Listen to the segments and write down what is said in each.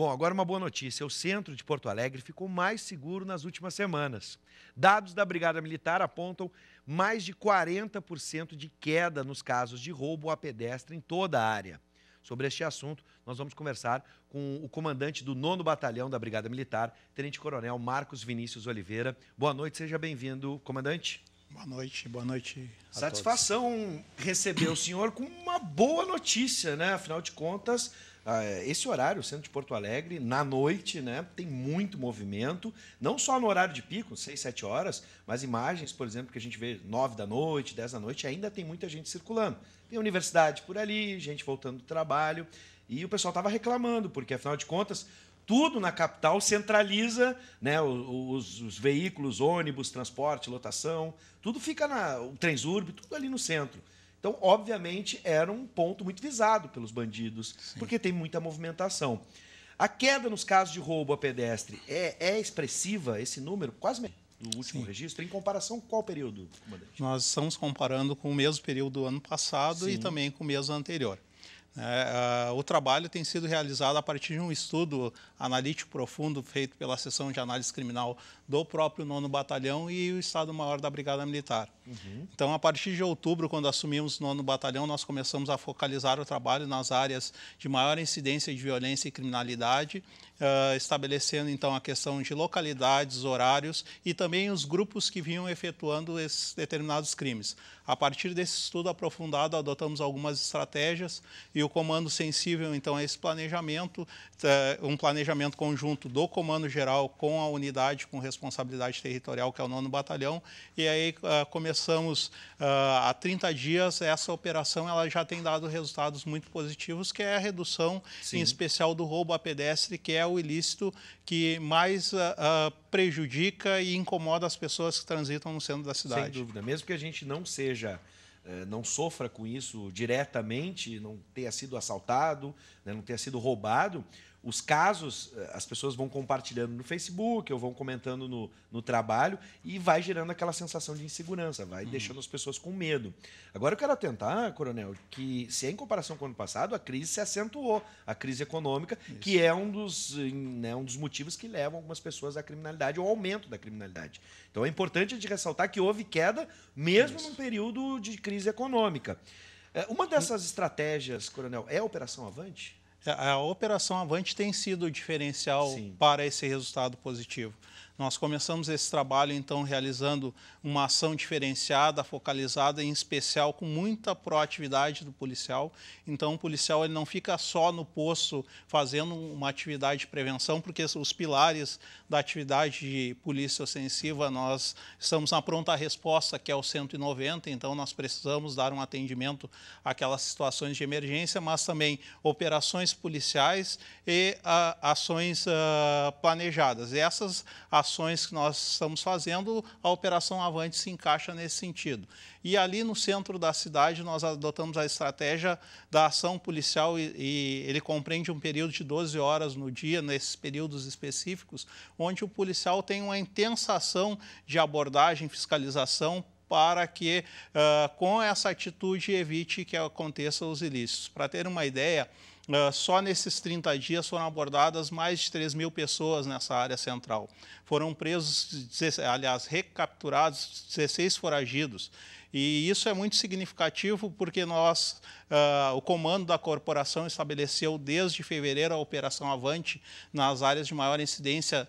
Bom, agora uma boa notícia. O centro de Porto Alegre ficou mais seguro nas últimas semanas. Dados da Brigada Militar apontam mais de 40% de queda nos casos de roubo a pedestre em toda a área. Sobre este assunto, nós vamos conversar com o comandante do 9 Batalhão da Brigada Militar, Tenente Coronel Marcos Vinícius Oliveira. Boa noite, seja bem-vindo, comandante. Boa noite, boa noite. Satisfação todos. receber o senhor com uma boa notícia, né? Afinal de contas, ah, é, esse horário, o centro de Porto Alegre, na noite, né, tem muito movimento, não só no horário de pico, 6, 7 horas, mas imagens, por exemplo, que a gente vê 9 da noite, 10 da noite, ainda tem muita gente circulando. Tem universidade por ali, gente voltando do trabalho, e o pessoal estava reclamando, porque afinal de contas, tudo na capital centraliza né, os, os, veículos, ônibus, transporte, lotação, tudo fica na. o transurbe, tudo ali no centro. Então, obviamente, era um ponto muito visado pelos bandidos, Sim. porque tem muita movimentação. A queda nos casos de roubo a pedestre é, é expressiva, esse número, quase do último Sim. registro, em comparação com qual período, comandante? Nós estamos comparando com o mesmo período do ano passado Sim. e também com o mês anterior. É, o trabalho tem sido realizado a partir de um estudo analítico profundo feito pela seção de análise criminal do próprio nono batalhão e o Estado-Maior da Brigada Militar. Uhum. Então, a partir de outubro, quando assumimos o nono batalhão, nós começamos a focalizar o trabalho nas áreas de maior incidência de violência e criminalidade, uh, estabelecendo então a questão de localidades, horários e também os grupos que vinham efetuando esses determinados crimes. A partir desse estudo aprofundado, adotamos algumas estratégias e o comando sensível então a esse planejamento, eh, um planejamento planejamento conjunto do Comando Geral com a unidade com responsabilidade territorial, que é o nono batalhão, e aí uh, começamos uh, há 30 dias essa operação, ela já tem dado resultados muito positivos, que é a redução, Sim. em especial do roubo a pedestre, que é o ilícito que mais uh, prejudica e incomoda as pessoas que transitam no centro da cidade. Sem dúvida, mesmo que a gente não seja eh, não sofra com isso diretamente, não tenha sido assaltado, né, não tenha sido roubado, os casos eh, as pessoas vão compartilhando no Facebook ou vão comentando no, no trabalho e vai gerando aquela sensação de insegurança, vai uhum. deixando as pessoas com medo. Agora eu quero atentar, coronel, que se é em comparação com o ano passado, a crise se acentuou, a crise econômica, Isso. que é um dos, né, um dos motivos que levam algumas pessoas à criminalidade ou ao aumento da criminalidade. Então é importante de ressaltar que houve queda mesmo Isso. num período de crise econômica. Eh, uma dessas estratégias, coronel, é a Operação Avante? A operação Avante tem sido o diferencial Sim. para esse resultado positivo. Nós começamos esse trabalho, então, realizando uma ação diferenciada, focalizada, em especial com muita proatividade do policial. Então, o policial ele não fica só no posto fazendo uma atividade de prevenção, porque os pilares da atividade de polícia ofensiva, nós estamos na pronta resposta, que é o 190, então nós precisamos dar um atendimento àquelas situações de emergência, mas também operações policiais e a, ah, ações a, ah, planejadas. E essas ações ações que nós estamos fazendo, a Operação Avante se encaixa nesse sentido. E ali no centro da cidade, nós adotamos a estratégia da ação policial e, e ele compreende um período de 12 horas no dia, nesses períodos específicos, onde o policial tem uma intensa ação de abordagem, fiscalização, para que, uh, com essa atitude, evite que aconteçam os ilícitos. Para ter uma ideia, Uh, só nesses 30 dias foram abordadas mais de 3 mil pessoas nessa área central. Foram presos, aliás, recapturados 16 foragidos. E isso é muito significativo porque nós, uh, o comando da corporação estabeleceu desde fevereiro a Operação Avante nas áreas de maior incidência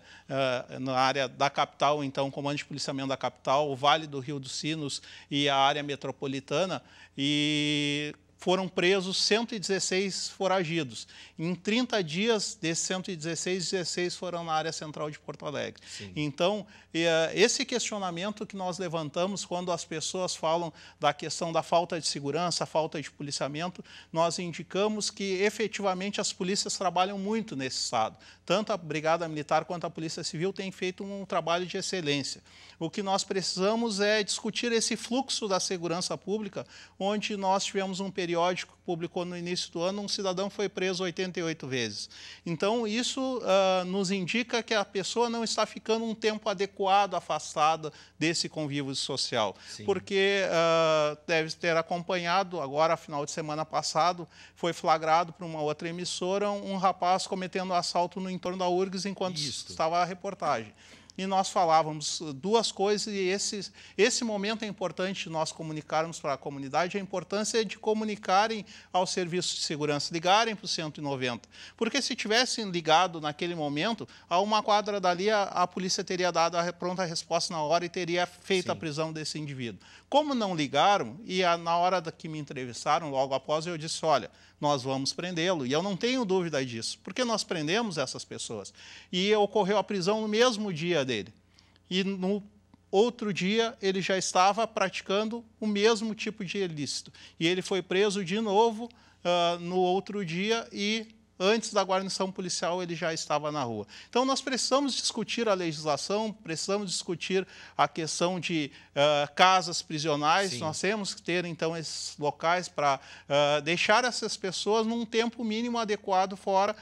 uh, na área da capital, então, comando de policiamento da capital, o Vale do Rio dos Sinos e a área metropolitana. E foram presos 116 foragidos. Em 30 dias desses 116, 16 foram na área central de Porto Alegre. Sim. Então, eh, esse questionamento que nós levantamos quando as pessoas falam da questão da falta de segurança, falta de policiamento, nós indicamos que efetivamente as polícias trabalham muito nesse estado. Tanto a Brigada Militar quanto a Polícia Civil têm feito um trabalho de excelência. O que nós precisamos é discutir esse fluxo da segurança pública, onde nós tivemos um período periódico que publicou no início do ano, um cidadão foi preso 88 vezes. Então, isso uh, nos indica que a pessoa não está ficando um tempo adequado afastada desse convívio social. Sim. Porque uh, deve ter acompanhado, agora, final de semana passado, foi flagrado por uma outra emissora um rapaz cometendo assalto no entorno da URGS enquanto estava a reportagem e nós falávamos duas coisas, e esse, esse momento é importante nós comunicarmos para a comunidade, a importância de comunicarem ao serviço de segurança, ligarem para o 190. Porque se tivessem ligado naquele momento, a uma quadra dali, a, a polícia teria dado a pronta resposta na hora e teria feito Sim. a prisão desse indivíduo. Como não ligaram, e a, na hora da, que me entrevistaram, logo após, eu disse: olha, nós vamos prendê-lo. E eu não tenho dúvida disso, porque nós prendemos essas pessoas. E ocorreu a prisão no mesmo dia dele. E no outro dia ele já estava praticando o mesmo tipo de ilícito. E ele foi preso de novo uh, no outro dia e antes da guarnição policial ele já estava na rua. Então nós precisamos discutir a legislação, precisamos discutir a questão de uh, casas prisionais. Sim. Nós temos que ter então esses locais para uh, deixar essas pessoas num tempo mínimo adequado fora.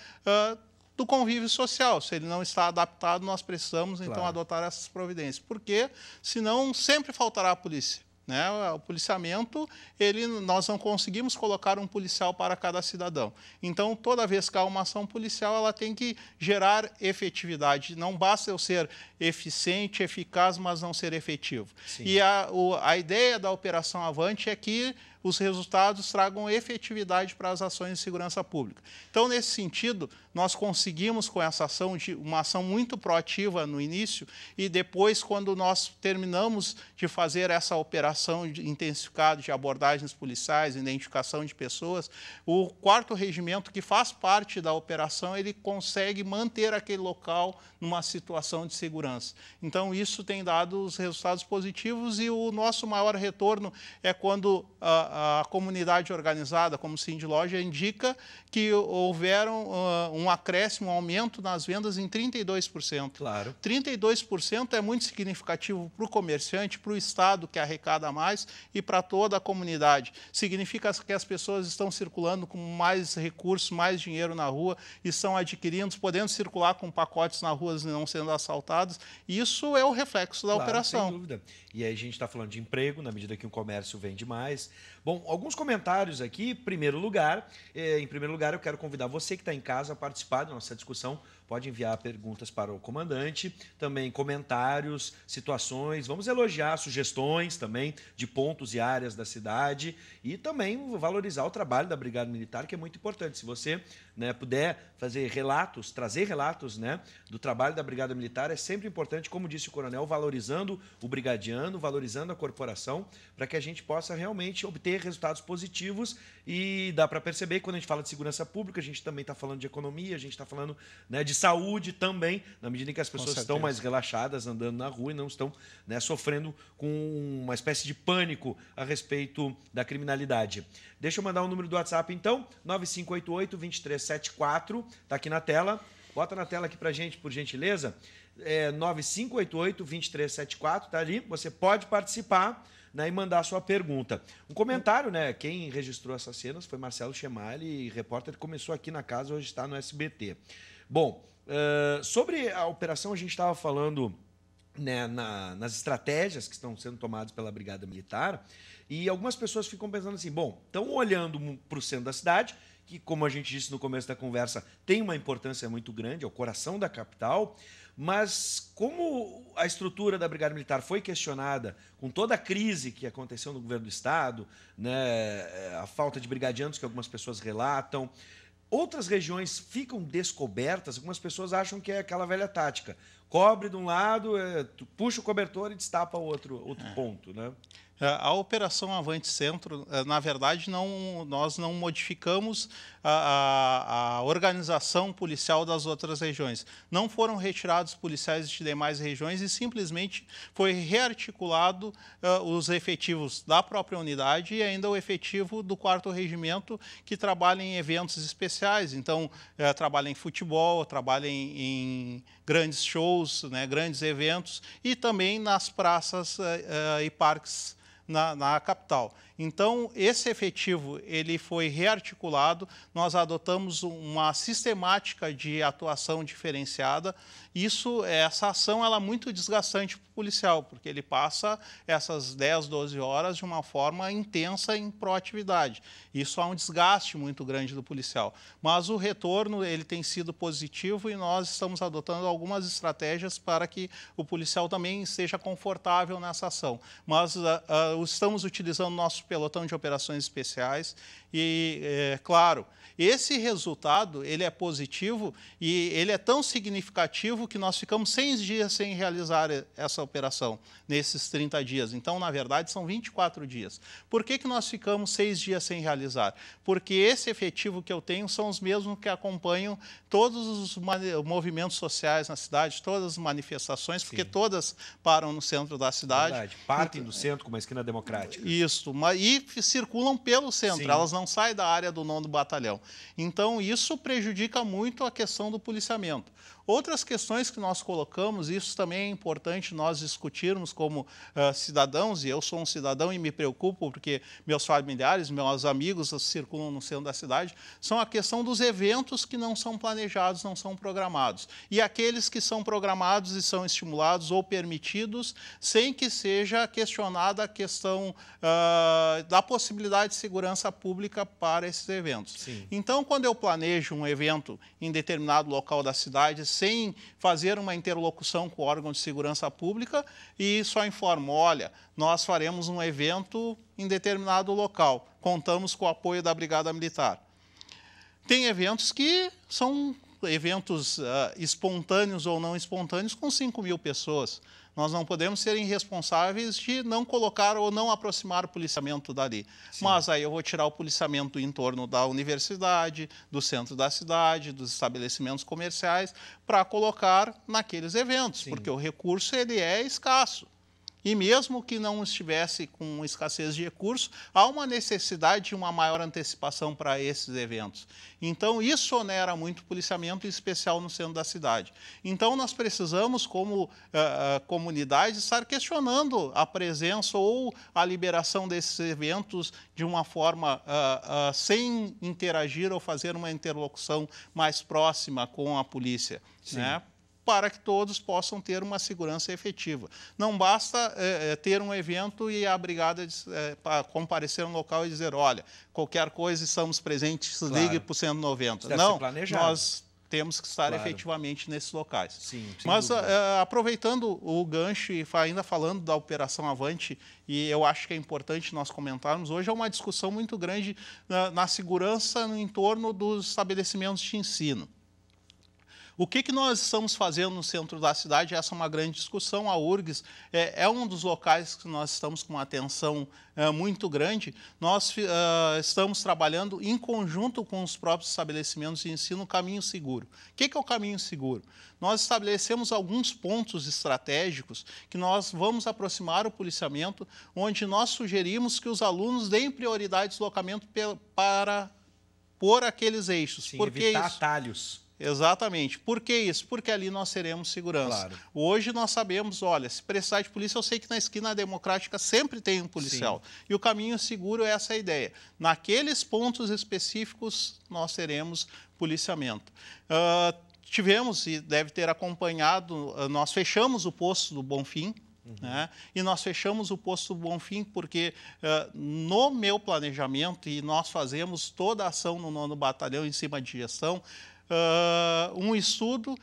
Uh, do convívio social. Se ele não está adaptado, nós precisamos então claro. adotar essas providências, porque senão sempre faltará a polícia. Né? O policiamento, ele, nós não conseguimos colocar um policial para cada cidadão. Então, toda vez que há uma ação policial, ela tem que gerar efetividade. Não basta eu ser eficiente, eficaz, mas não ser efetivo. Sim. E a, o, a ideia da Operação Avante é que os resultados tragam efetividade para as ações de segurança pública. Então, nesse sentido, nós conseguimos com essa ação, de, uma ação muito proativa no início, e depois, quando nós terminamos de fazer essa operação intensificada de abordagens policiais, identificação de pessoas, o quarto regimento, que faz parte da operação, ele consegue manter aquele local numa situação de segurança. Então, isso tem dado os resultados positivos e o nosso maior retorno é quando a, a comunidade organizada, como o Cindy Loja, indica que houveram uh, ah, um um acréscimo, um aumento nas vendas em 32%. Claro. 32% é muito significativo para o comerciante, para o Estado que arrecada mais e para toda a comunidade. Significa que as pessoas estão circulando com mais recursos, mais dinheiro na rua, estão adquirindo, podendo circular com pacotes na rua não sendo assaltados. Isso é o reflexo da claro, operação. Sem dúvida. E aí a gente está falando de emprego, na medida que o comércio vende mais. Bom, alguns comentários aqui. Primeiro lugar, eh, em primeiro lugar, eu quero convidar você que está em casa para participar da nossa discussão Pode enviar perguntas para o comandante, também comentários, situações. Vamos elogiar sugestões também de pontos e áreas da cidade e também valorizar o trabalho da Brigada Militar, que é muito importante. Se você né, puder fazer relatos, trazer relatos né, do trabalho da Brigada Militar, é sempre importante, como disse o coronel, valorizando o brigadiano, valorizando a corporação, para que a gente possa realmente obter resultados positivos. E dá para perceber que quando a gente fala de segurança pública, a gente também está falando de economia, a gente está falando né, de saúde também, na medida em que as pessoas estão mais relaxadas andando na rua e não estão né, sofrendo com uma espécie de pânico a respeito da criminalidade. Deixa eu mandar o um número do WhatsApp então, 9588-2374, está aqui na tela. Bota na tela aqui para gente, por gentileza. É 9588-2374, tá ali. Você pode participar né, e mandar a sua pergunta. Um comentário, né? Quem registrou essas cenas foi Marcelo Chemali, repórter que começou aqui na casa, hoje está no SBT. Bom, uh, sobre a operação, a gente estava falando. Né, na, nas estratégias que estão sendo tomadas pela Brigada Militar, e algumas pessoas ficam pensando assim: bom, estão olhando para o centro da cidade, que, como a gente disse no começo da conversa, tem uma importância muito grande, é o coração da capital, mas como a estrutura da Brigada Militar foi questionada com toda a crise que aconteceu no governo do Estado, né, a falta de brigadianos que algumas pessoas relatam, Outras regiões ficam descobertas, algumas pessoas acham que é aquela velha tática cobre de um lado, é, puxa o cobertor e destapa outro, outro é. ponto. Né? É, a operação Avante Centro, é, na verdade, não, nós não modificamos a, a, a, organização policial das outras regiões. Não foram retirados policiais de demais regiões e simplesmente foi rearticulado uh, os efetivos da própria unidade e ainda o efetivo do quarto regimento que trabalha em eventos especiais. Então, uh, trabalha em futebol, trabalha em, em grandes shows shows, né, grandes eventos, e também nas praças uh, e parques na, na capital. Então, esse efetivo ele foi rearticulado, nós adotamos uma sistemática de atuação diferenciada. Isso, essa ação ela é muito desgastante para o policial, porque ele passa essas 10, 12 horas de uma forma intensa em proatividade. Isso há é um desgaste muito grande do policial. Mas o retorno ele tem sido positivo e nós estamos adotando algumas estratégias para que o policial também esteja confortável nessa ação. Mas uh, uh, estamos utilizando nosso pelotão de operações especiais e, é, claro, esse resultado ele é positivo e ele é tão significativo que nós ficamos seis dias sem realizar essa operação nesses 30 dias. Então, na verdade, são 24 dias. Por que, que nós ficamos seis dias sem realizar? Porque esse efetivo que eu tenho são os mesmos que acompanham todos os movimentos sociais na cidade, todas as manifestações, Sim. porque todas param no centro da cidade. Verdade. Partem do centro, como a esquina da democrática. Isso, mas, e circulam pelo centro, Sim. elas não saem da área do nono batalhão. Então, isso prejudica muito a questão do policiamento. Outras questões que nós colocamos, isso também é importante nós discutirmos como uh, cidadãos, e eu sou um cidadão e me preocupo porque meus familiares, meus amigos circulam no centro da cidade, são a questão dos eventos que não são planejados, não são programados. E aqueles que são programados e são estimulados ou permitidos, sem que seja questionada a questão questão uh, da possibilidade de segurança pública para esses eventos. Sim. Então, quando eu planejo um evento em determinado local da cidade, sem fazer uma interlocução com o órgão de segurança pública, e só informo, olha, nós faremos um evento em determinado local, contamos com o apoio da Brigada Militar. Tem eventos que são eventos uh, espontâneos ou não espontâneos com 5 mil pessoas. Nós não podemos ser irresponsáveis de não colocar ou não aproximar o policiamento dali. Sim. Mas aí eu vou tirar o policiamento em torno da universidade, do centro da cidade, dos estabelecimentos comerciais, para colocar naqueles eventos, Sim. porque o recurso ele é escasso. E mesmo que não estivesse com escassez de recursos, há uma necessidade de uma maior antecipação para esses eventos. Então, isso onera muito o policiamento, em especial no centro da cidade. Então, nós precisamos, como uh, comunidade, estar questionando a presença ou a liberação desses eventos de uma forma uh, uh, sem interagir ou fazer uma interlocução mais próxima com a polícia. Né? para que todos possam ter uma segurança efetiva. Não basta é, é ter um evento e a brigada é, comparecer no local e dizer, olha, qualquer coisa estamos presentes, claro. ligue para o 190. Não, nós temos que estar claro. efetivamente nesses locais. Sim, Mas é, aproveitando o gancho e ainda falando da Operação Avante, e eu acho que é importante nós comentarmos, hoje é uma discussão muito grande na, na segurança no entorno dos estabelecimentos de ensino. O que, que nós estamos fazendo no centro da cidade? Essa é uma grande discussão. A URGS é, é um dos locais que nós estamos com uma atenção é, muito grande. Nós uh, estamos trabalhando em conjunto com os próprios estabelecimentos de ensino o caminho seguro. O que, que é o caminho seguro? Nós estabelecemos alguns pontos estratégicos que nós vamos aproximar o policiamento, onde nós sugerimos que os alunos deem prioridade ao deslocamento para por aqueles eixos. Sim, porque evitar isso... atalhos Exatamente. Por que isso? Porque ali nós teremos segurança. Claro. Hoje nós sabemos, olha, se precisar de polícia, eu sei que na esquina democrática sempre tem um policial. Sim. E o caminho seguro é essa ideia. Naqueles pontos específicos, nós teremos policiamento. Uh, tivemos, e deve ter acompanhado, uh, nós fechamos o posto do Bonfim, Uhum. Né? E nós fechamos o posto do Bonfim porque uh, no meu planejamento, e nós fazemos toda a ação no nono batalhão em cima de gestão, uh, um estudo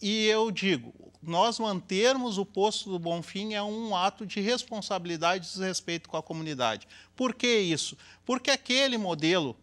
e eu digo, nós mantermos o posto do Bonfim é um ato de responsabilidade e desrespeito com a comunidade. Por que isso? Porque aquele modelo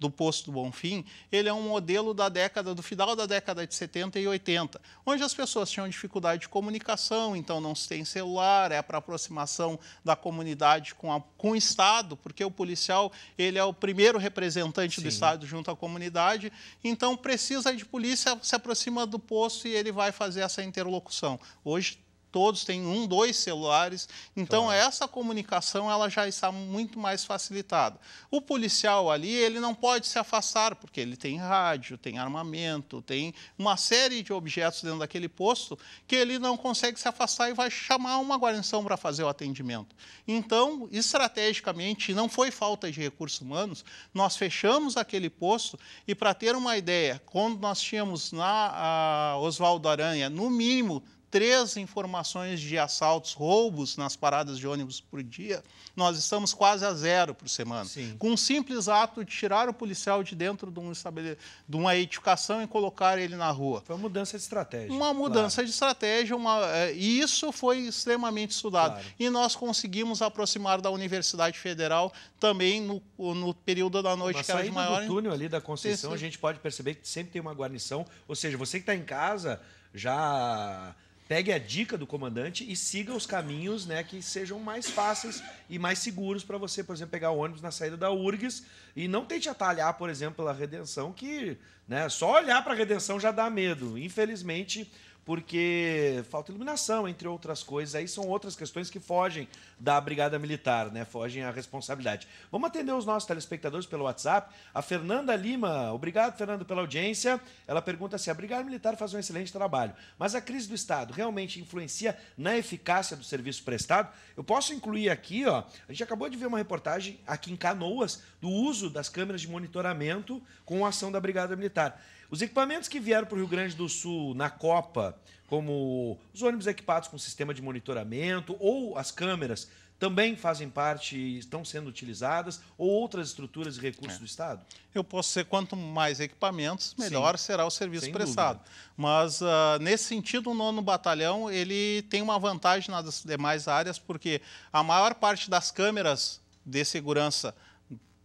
do Posto do Bonfim, ele é um modelo da década, do final da década de 70 e 80, onde as pessoas tinham dificuldade de comunicação, então não se tem celular, é para aproximação da comunidade com, a, com o Estado, porque o policial ele é o primeiro representante Sim. do Estado junto à comunidade, então precisa de polícia, se aproxima do posto e ele vai fazer essa interlocução. Hoje todos têm um, dois celulares. Então claro. essa comunicação ela já está muito mais facilitada. O policial ali ele não pode se afastar porque ele tem rádio, tem armamento, tem uma série de objetos dentro daquele posto que ele não consegue se afastar e vai chamar uma guarnição para fazer o atendimento. Então estrategicamente não foi falta de recursos humanos, nós fechamos aquele posto e para ter uma ideia, quando nós tínhamos na Oswaldo Aranha no mínimo três informações de assaltos, roubos nas paradas de ônibus por dia, nós estamos quase a zero por semana. Sim. Com um simples ato de tirar o policial de dentro de, um estabele... de uma edificação e colocar ele na rua. Foi uma mudança de estratégia. Uma mudança claro. de estratégia, uma... É, e isso foi extremamente estudado. Claro. E nós conseguimos aproximar da Universidade Federal também no, no período da noite, Mas que era de maior... do túnel ali da Conceição, Esse... a gente pode perceber que sempre tem uma guarnição, ou seja, você que está em casa já pegue a dica do comandante e siga os caminhos né, que sejam mais fáceis e mais seguros para você, por exemplo, pegar o ônibus na saída da URGS e não tente atalhar, por exemplo, a redenção, que né, só olhar para a redenção já dá medo. Infelizmente, porque falta iluminação, entre outras coisas. Aí são outras questões que fogem da Brigada Militar, né? Fogem à responsabilidade. Vamos atender os nossos telespectadores pelo WhatsApp. A Fernanda Lima, obrigado, Fernando, pela audiência. Ela pergunta se a Brigada Militar faz um excelente trabalho, mas a crise do Estado realmente influencia na eficácia do serviço prestado? Eu posso incluir aqui, ó, a gente acabou de ver uma reportagem aqui em Canoas do uso das câmeras de monitoramento com a ação da Brigada Militar. Os equipamentos que vieram para o Rio Grande do Sul na Copa, como os ônibus equipados com sistema de monitoramento ou as câmeras, também fazem parte, estão sendo utilizadas, ou outras estruturas e recursos é. do Estado? Eu posso ser, quanto mais equipamentos, melhor Sim, será o serviço prestado. Dúvida. Mas, uh, nesse sentido, o nono batalhão ele tem uma vantagem nas demais áreas, porque a maior parte das câmeras de segurança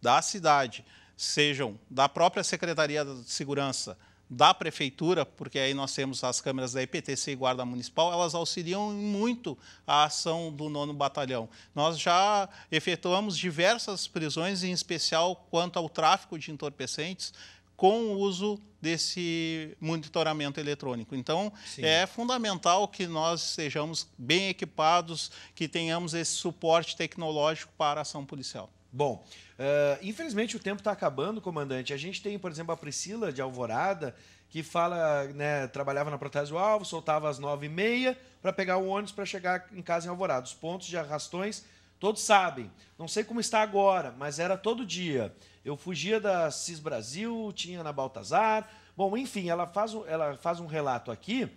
da cidade sejam da própria Secretaria de Segurança, da Prefeitura, porque aí nós temos as câmeras da IPTC e Guarda Municipal, elas auxiliam muito a ação do nono batalhão. Nós já efetuamos diversas prisões, em especial quanto ao tráfico de entorpecentes, com o uso desse monitoramento eletrônico. Então, Sim. é fundamental que nós sejamos bem equipados, que tenhamos esse suporte tecnológico para a ação policial. Bom, uh, infelizmente o tempo está acabando, comandante. A gente tem, por exemplo, a Priscila de Alvorada, que fala, né, trabalhava na Protésio Alvo, soltava às nove e meia para pegar o ônibus para chegar em casa em Alvorada. Os pontos de arrastões, todos sabem. Não sei como está agora, mas era todo dia. Eu fugia da Cis Brasil, tinha na Baltazar. Bom, enfim, ela faz, um, ela faz um relato aqui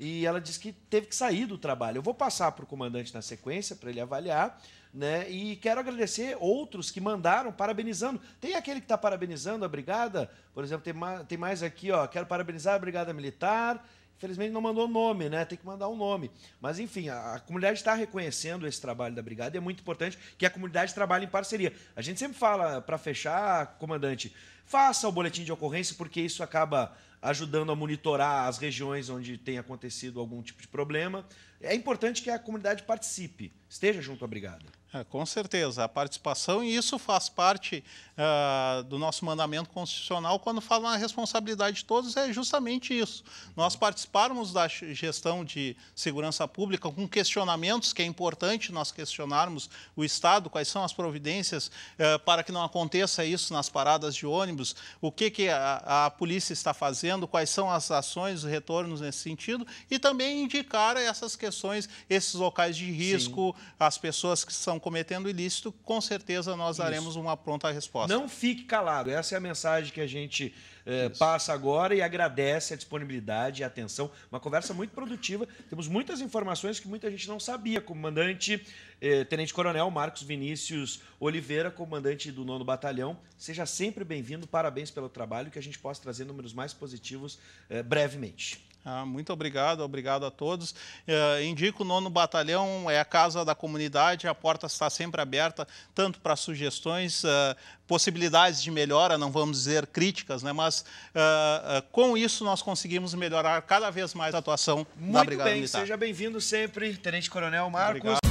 e ela diz que teve que sair do trabalho. Eu vou passar para o comandante na sequência para ele avaliar né? E quero agradecer outros que mandaram parabenizando. Tem aquele que está parabenizando a brigada, por exemplo, tem, tem mais aqui, ó. Quero parabenizar a brigada militar. Infelizmente não mandou nome, né? Tem que mandar um nome. Mas enfim, a, a comunidade está reconhecendo esse trabalho da brigada e é muito importante que a comunidade trabalhe em parceria. A gente sempre fala para fechar, comandante, faça o boletim de ocorrência porque isso acaba ajudando a monitorar as regiões onde tem acontecido algum tipo de problema. É importante que a comunidade participe, esteja junto à brigada. É, com certeza, a participação, e isso faz parte uh, do nosso mandamento constitucional, quando fala na responsabilidade de todos, é justamente isso. Nós participarmos da gestão de segurança pública com questionamentos, que é importante nós questionarmos o Estado, quais são as providências uh, para que não aconteça isso nas paradas de ônibus, o que, que a, a polícia está fazendo, quais são as ações, os retornos nesse sentido, e também indicar essas questões, esses locais de risco, Sim. as pessoas que são estão cometendo ilícito, com certeza nós Isso. daremos uma pronta resposta. Não fique calado. Essa é a mensagem que a gente eh, passa agora e agradece a disponibilidade e a atenção. Uma conversa muito produtiva. Temos muitas informações que muita gente não sabia. Comandante eh, Tenente Coronel Marcos Vinícius Oliveira, comandante do 9 Batalhão, seja sempre bem-vindo. Parabéns pelo trabalho que a gente possa trazer números mais positivos eh, brevemente. Ah, muito obrigado, obrigado a todos. Uh, indico o nono batalhão, é a casa da comunidade, a porta está sempre aberta, tanto para sugestões, uh, possibilidades de melhora, não vamos dizer críticas, né? mas uh, com isso nós conseguimos melhorar cada vez mais a atuação muito da Brigada bem, Militar. Seja bem-vindo sempre, Tenente Coronel Marcos. Obrigado.